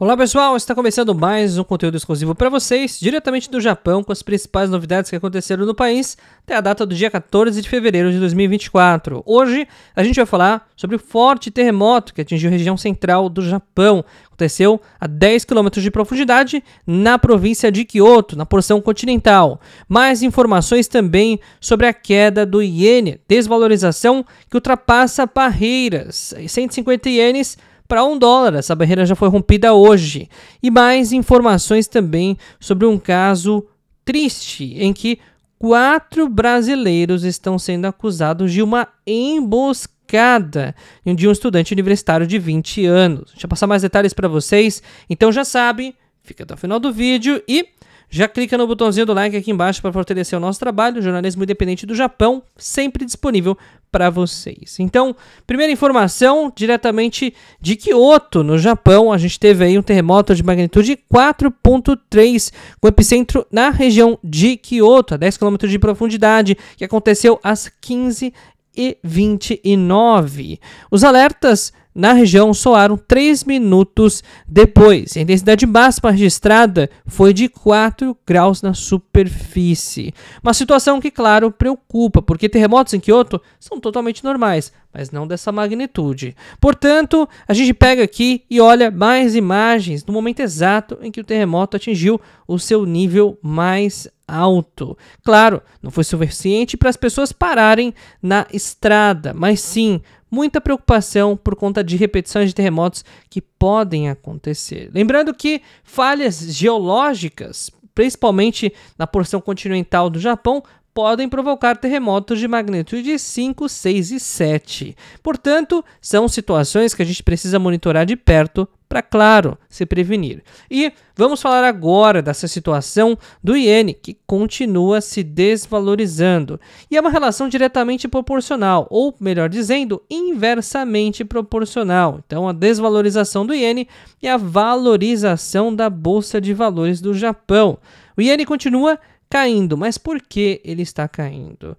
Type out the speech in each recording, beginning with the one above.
Olá pessoal, está começando mais um conteúdo exclusivo para vocês, diretamente do Japão, com as principais novidades que aconteceram no país até a data do dia 14 de fevereiro de 2024. Hoje a gente vai falar sobre o forte terremoto que atingiu a região central do Japão. Aconteceu a 10 quilômetros de profundidade na província de Kyoto, na porção continental. Mais informações também sobre a queda do iene, desvalorização que ultrapassa barreiras. 150 ienes para um dólar. Essa barreira já foi rompida hoje. E mais informações também sobre um caso triste em que quatro brasileiros estão sendo acusados de uma emboscada de um estudante universitário de 20 anos. Deixa eu passar mais detalhes para vocês. Então já sabe, fica até o final do vídeo e já clica no botãozinho do like aqui embaixo para fortalecer o nosso trabalho, jornalismo independente do Japão, sempre disponível para vocês. Então, primeira informação diretamente de Kyoto, no Japão, a gente teve aí um terremoto de magnitude 4.3, com epicentro na região de Kyoto, a 10 km de profundidade, que aconteceu às 15 e 29. Os alertas na região soaram 3 minutos depois. A intensidade máxima registrada foi de 4 graus na superfície. Uma situação que, claro, preocupa, porque terremotos em Kyoto são totalmente normais, mas não dessa magnitude. Portanto, a gente pega aqui e olha mais imagens do momento exato em que o terremoto atingiu o seu nível mais alto. Claro, não foi suficiente para as pessoas pararem na estrada, mas sim muita preocupação por conta de repetições de terremotos que podem acontecer. Lembrando que falhas geológicas, principalmente na porção continental do Japão, podem provocar terremotos de magnitude 5, 6 e 7. Portanto, são situações que a gente precisa monitorar de perto para, claro, se prevenir. E vamos falar agora dessa situação do iene que continua se desvalorizando. E é uma relação diretamente proporcional, ou melhor dizendo, inversamente proporcional. Então, a desvalorização do iene e a valorização da bolsa de valores do Japão. O iene continua caindo, mas por que ele está caindo?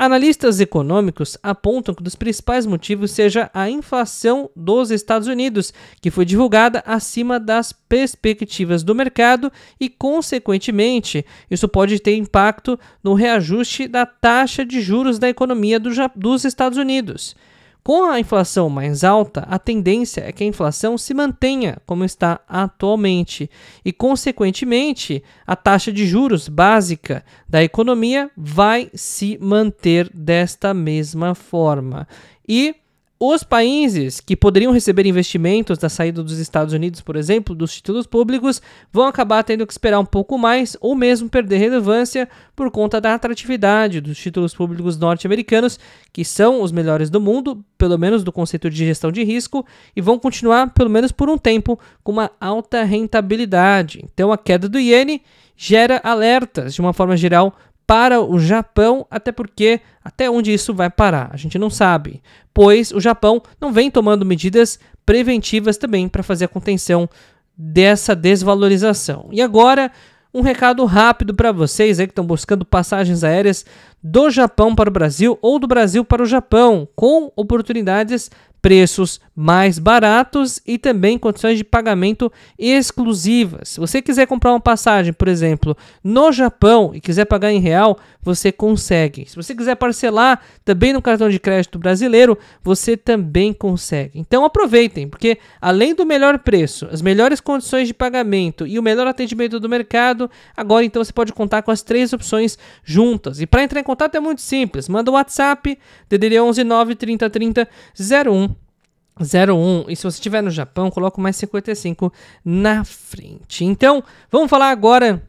Analistas econômicos apontam que um dos principais motivos seja a inflação dos Estados Unidos, que foi divulgada acima das perspectivas do mercado e, consequentemente, isso pode ter impacto no reajuste da taxa de juros da economia do, dos Estados Unidos. Com a inflação mais alta, a tendência é que a inflação se mantenha como está atualmente e, consequentemente, a taxa de juros básica da economia vai se manter desta mesma forma. E os países que poderiam receber investimentos da saída dos Estados Unidos, por exemplo, dos títulos públicos, vão acabar tendo que esperar um pouco mais ou mesmo perder relevância por conta da atratividade dos títulos públicos norte-americanos, que são os melhores do mundo, pelo menos do conceito de gestão de risco, e vão continuar, pelo menos por um tempo, com uma alta rentabilidade. Então, a queda do iene gera alertas, de uma forma geral, para o Japão, até porque até onde isso vai parar, a gente não sabe, pois o Japão não vem tomando medidas preventivas também para fazer a contenção dessa desvalorização. E agora, um recado rápido para vocês aí que estão buscando passagens aéreas do Japão para o Brasil ou do Brasil para o Japão, com oportunidades preços mais baratos e também condições de pagamento exclusivas. Se você quiser comprar uma passagem, por exemplo, no Japão e quiser pagar em real, você consegue. Se você quiser parcelar também no cartão de crédito brasileiro, você também consegue. Então aproveitem, porque além do melhor preço, as melhores condições de pagamento e o melhor atendimento do mercado, agora então você pode contar com as três opções juntas. E para entrar em contato é muito simples, manda o um WhatsApp DDD 11 9 30 01 01. E se você estiver no Japão, coloca mais 55 na frente. Então, vamos falar agora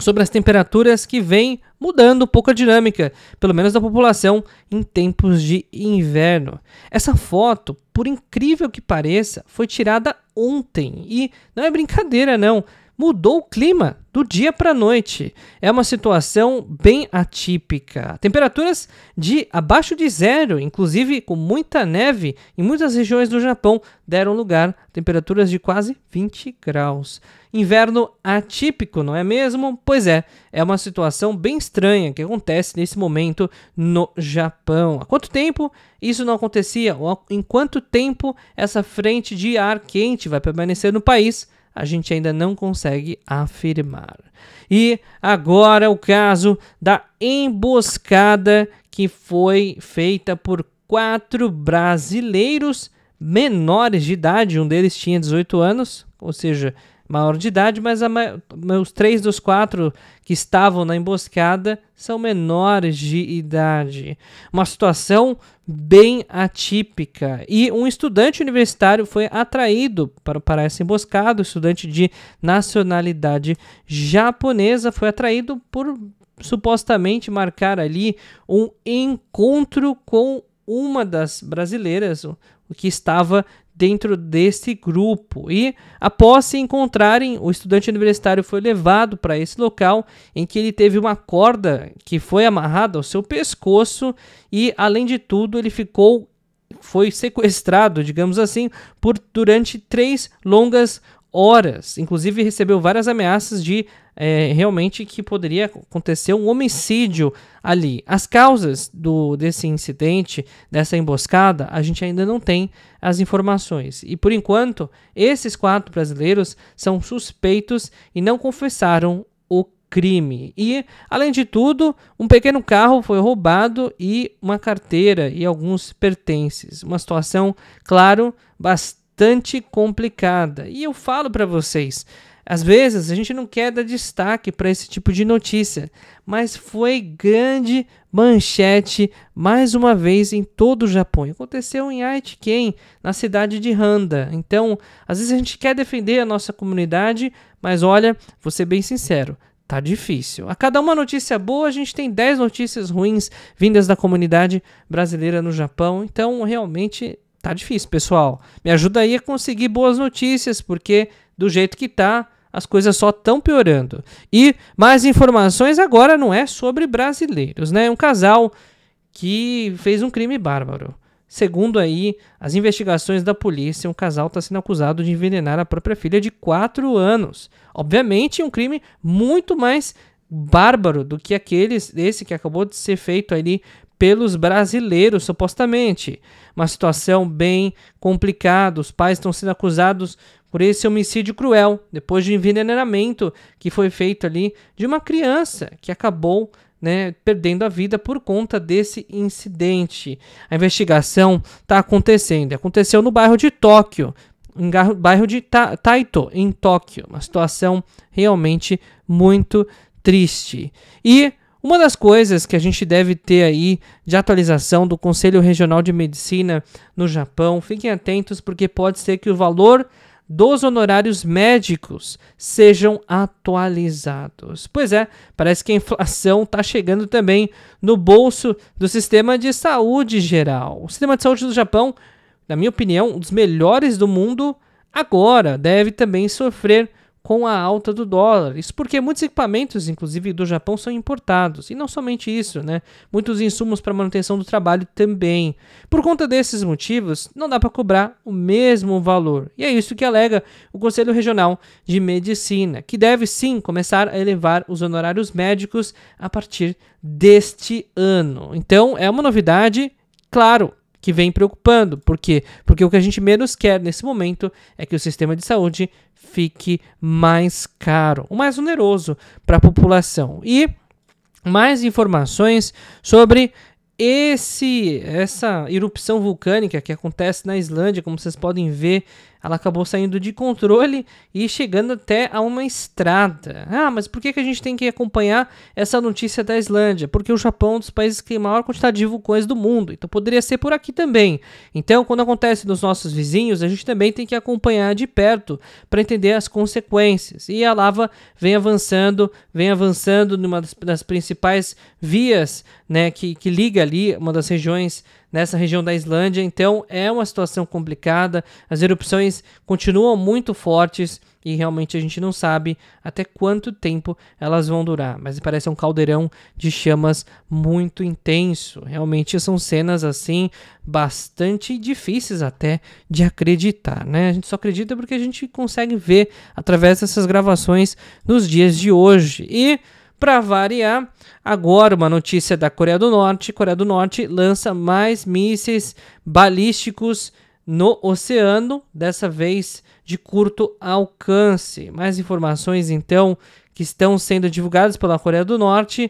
sobre as temperaturas que vem mudando um pouco a dinâmica, pelo menos da população, em tempos de inverno. Essa foto, por incrível que pareça, foi tirada ontem e não é brincadeira não mudou o clima do dia para a noite. É uma situação bem atípica. Temperaturas de abaixo de zero, inclusive com muita neve, em muitas regiões do Japão deram lugar a temperaturas de quase 20 graus. Inverno atípico, não é mesmo? Pois é, é uma situação bem estranha que acontece nesse momento no Japão. Há quanto tempo isso não acontecia? Ou em quanto tempo essa frente de ar quente vai permanecer no país? a gente ainda não consegue afirmar. E agora o caso da emboscada que foi feita por quatro brasileiros menores de idade, um deles tinha 18 anos, ou seja, maior de idade, mas a, os três dos quatro que estavam na emboscada são menores de idade. Uma situação bem atípica. E um estudante universitário foi atraído para, para essa emboscada. O estudante de nacionalidade japonesa foi atraído por supostamente marcar ali um encontro com uma das brasileiras que estava dentro desse grupo. E após se encontrarem, o estudante universitário foi levado para esse local em que ele teve uma corda que foi amarrada ao seu pescoço e, além de tudo, ele ficou foi sequestrado, digamos assim, por durante três longas horas. Inclusive recebeu várias ameaças de é, realmente que poderia acontecer um homicídio ali. As causas do desse incidente, dessa emboscada, a gente ainda não tem as informações. E por enquanto, esses quatro brasileiros são suspeitos e não confessaram o crime. E, além de tudo, um pequeno carro foi roubado e uma carteira e alguns pertences. Uma situação, claro, bastante bastante complicada. E eu falo para vocês, às vezes a gente não quer dar destaque para esse tipo de notícia, mas foi grande manchete mais uma vez em todo o Japão. Aconteceu em Aitken, na cidade de Handa. Então, às vezes a gente quer defender a nossa comunidade, mas olha, vou ser bem sincero, tá difícil. A cada uma notícia boa, a gente tem 10 notícias ruins vindas da comunidade brasileira no Japão. Então, realmente Tá difícil, pessoal. Me ajuda aí a conseguir boas notícias, porque do jeito que tá, as coisas só estão piorando. E mais informações agora não é sobre brasileiros, né? Um casal que fez um crime bárbaro. Segundo aí as investigações da polícia, um casal está sendo acusado de envenenar a própria filha de 4 anos. Obviamente, um crime muito mais bárbaro do que aqueles esse que acabou de ser feito ali pelos brasileiros, supostamente. Uma situação bem complicada. Os pais estão sendo acusados por esse homicídio cruel, depois de um envenenamento que foi feito ali de uma criança que acabou né, perdendo a vida por conta desse incidente. A investigação está acontecendo. Aconteceu no bairro de Tóquio, em bairro de Ta Taito, em Tóquio. Uma situação realmente muito triste. E uma das coisas que a gente deve ter aí de atualização do Conselho Regional de Medicina no Japão, fiquem atentos porque pode ser que o valor dos honorários médicos sejam atualizados. Pois é, parece que a inflação está chegando também no bolso do sistema de saúde geral. O sistema de saúde do Japão, na minha opinião, um dos melhores do mundo, agora deve também sofrer com a alta do dólar. Isso porque muitos equipamentos, inclusive do Japão, são importados. E não somente isso, né? Muitos insumos para manutenção do trabalho também. Por conta desses motivos, não dá para cobrar o mesmo valor. E é isso que alega o Conselho Regional de Medicina, que deve sim começar a elevar os honorários médicos a partir deste ano. Então, é uma novidade, claro, que vem preocupando. Por quê? Porque o que a gente menos quer nesse momento é que o sistema de saúde fique mais caro, o mais oneroso para a população. E mais informações sobre esse essa erupção vulcânica que acontece na Islândia, como vocês podem ver ela acabou saindo de controle e chegando até a uma estrada. Ah, mas por que, que a gente tem que acompanhar essa notícia da Islândia? Porque o Japão é um dos países que tem maior quantidade de vulcões do mundo, então poderia ser por aqui também. Então, quando acontece nos nossos vizinhos, a gente também tem que acompanhar de perto para entender as consequências. E a lava vem avançando, vem avançando numa das, das principais vias né, que, que liga ali uma das regiões nessa região da Islândia. Então é uma situação complicada. As erupções continuam muito fortes e realmente a gente não sabe até quanto tempo elas vão durar, mas parece um caldeirão de chamas muito intenso. Realmente são cenas assim bastante difíceis até de acreditar, né? A gente só acredita porque a gente consegue ver através dessas gravações nos dias de hoje. E para variar, agora uma notícia da Coreia do Norte. Coreia do Norte lança mais mísseis balísticos no oceano, dessa vez de curto alcance. Mais informações então que estão sendo divulgadas pela Coreia do Norte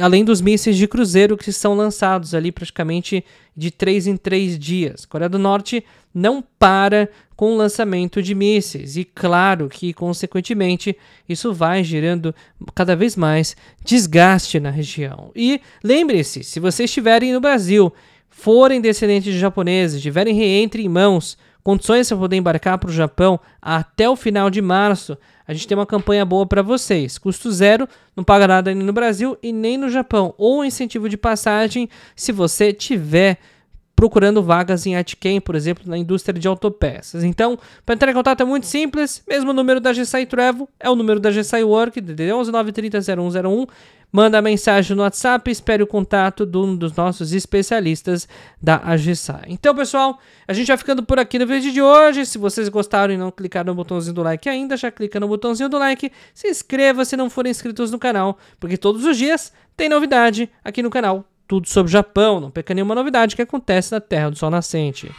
além dos mísseis de cruzeiro que são lançados ali praticamente de três em três dias. A Coreia do Norte não para com o lançamento de mísseis e claro que consequentemente isso vai gerando cada vez mais desgaste na região. E lembre-se, se vocês estiverem no Brasil, forem descendentes de japoneses, tiverem reentre em mãos, condições para poder embarcar para o Japão até o final de março, a gente tem uma campanha boa para vocês. Custo zero, não paga nada nem no Brasil e nem no Japão. Ou incentivo de passagem se você tiver procurando vagas em AdCam, por exemplo, na indústria de autopeças. Então, para entrar em contato é muito simples, mesmo número da GSI Travel é o número da GSI Work, DDD 11 0101 manda mensagem no WhatsApp, espere o contato de um dos nossos especialistas da GSI. Então, pessoal, a gente vai ficando por aqui no vídeo de hoje. Se vocês gostaram e não clicaram no botãozinho do like ainda, já clica no botãozinho do like, se inscreva se não forem inscritos no canal, porque todos os dias tem novidade aqui no canal tudo sobre o Japão, não perca nenhuma novidade que acontece na Terra do Sol Nascente.